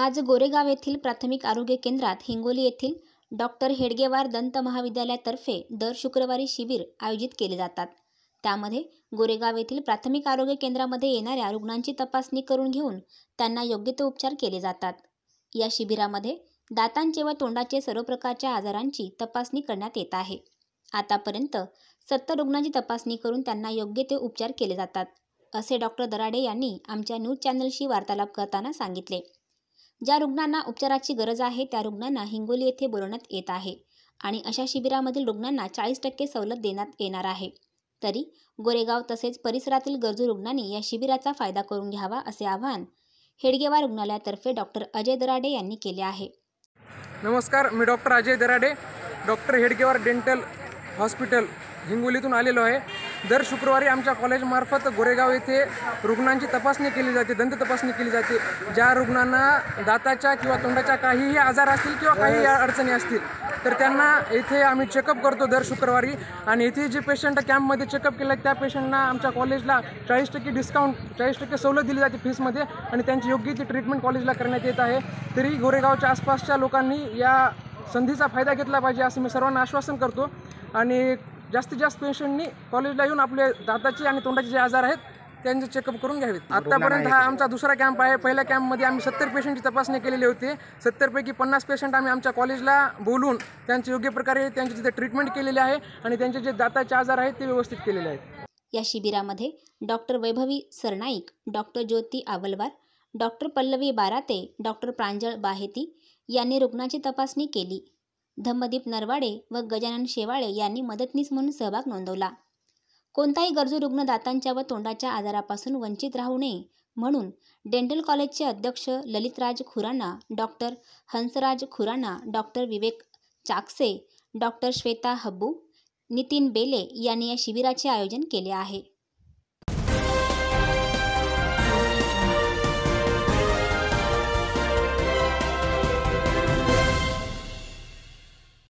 आज गोरेगाव येथील प्राथमिक आरोग्य केंद्रात हिंगोली येथील डॉक्टर हेडगेवार दंत महाविद्यालयातर्फे दर शुक्रवारी शिबिर आयोजित केले जातात त्यामध्ये गोरेगाव येथील प्राथमिक आरोग्य केंद्रामध्ये येणाऱ्या रुग्णांची तपासणी करून घेऊन त्यांना योग्य ते उपचार केले जातात या शिबिरामध्ये दातांचे व तोंडाचे सर्व प्रकारच्या आजारांची तपासणी करण्यात येत आहे आतापर्यंत सत्तर रुग्णांची तपासणी करून त्यांना योग्य ते उपचार केले जातात असे डॉक्टर दराडे यांनी आमच्या न्यूज चॅनलशी वार्तालाप करताना सांगितले ज्या रुग्णांना उपचाराची गरज आहे त्या रुग्णांना हिंगोली येथे बोलवण्यात येत आहे आणि अशा शिबिरामधील रुग्णांना चाळीस टक्के सवलत देण्यात येणार आहे तरी गोरेगाव तसेच परिसरातील गरजू रुग्णांनी या शिबिराचा फायदा करून घ्यावा असे आवाहन हेडगेवार रुग्णालयातर्फे डॉक्टर अजय दराडे यांनी केले आहे नमस्कार मी doctor Ajay Darade doctor Hedgewar dental hospital हिंगोलीतून आलेलो आहे दर शुक्रवारी आमच्या कॉलेजमार्फत गोरेगाव येथे रुग्णांची तपासणी केली जाते दंत तपासणी केली जाते ज्या रुग्णांना दाताच्या किंवा तोंडाच्या काहीही आजार असतील किंवा काही अडचणी असतील तर त्यांना येथे आम्ही चेकअप करतो दर शुक्रवारी आणि येथे जे पेशंट कॅम्पमध्ये चेकअप केलं त्या पेशंटना आमच्या कॉलेजला चाळीस टक्के डिस्काउंट चाळीस टक्के सवलत दिली जाते फीसमध्ये आणि त्यांची योग्य ती ट्रीटमेंट कॉलेजला करण्यात येत आहे तरी गोरेगावच्या आसपासच्या लोकांनी या संधीचा फायदा घेतला पाहिजे असं मी सर्वांना आश्वासन करतो आणि जास्तीत जास्त पेशंटनी कॉलेजला येऊन आपले दाताचे आणि तोंडाचे जे आजार आहेत त्यांचे चेकअप करून घ्यावेत आतापर्यंत हा आमचा दुसरा कॅम्प आहे पहिल्या कॅम्पमध्ये आम्ही सत्तर पेशंटची तपासणी केलेली होती सत्तरपैकी पन्नास पेशंट आम्ही आमच्या कॉलेजला बोलून त्यांचे योग्य प्रकारे त्यांचे तिथे ट्रीटमेंट केलेले आहे आणि त्यांचे जे दाताचे आजार आहेत ते व्यवस्थित केलेले आहेत या शिबिरामध्ये doctor Vaibhavi Sarnaik doctor Jyoti Awalwar doctor Pallavi Barate doctor Pranjal Baheti यांनी रुग्णाची तपासणी केली धम्मदीप नरवाडे व गजानन शेवाळे यांनी मदतनीस म्हणून सहभाग नोंदवला कोणताही गरजू रुग्ण दातांच्या व तोंडाच्या आजारापासून वंचित राहू नये म्हणून डेंटल कॉलेजचे अध्यक्ष Lalitraj Khurana doctor Hansraj Khurana doctor Vivek Chakse doctor Shweta Habbu Nitin Bele यांनी या शिबिराचे आयोजन केले आहे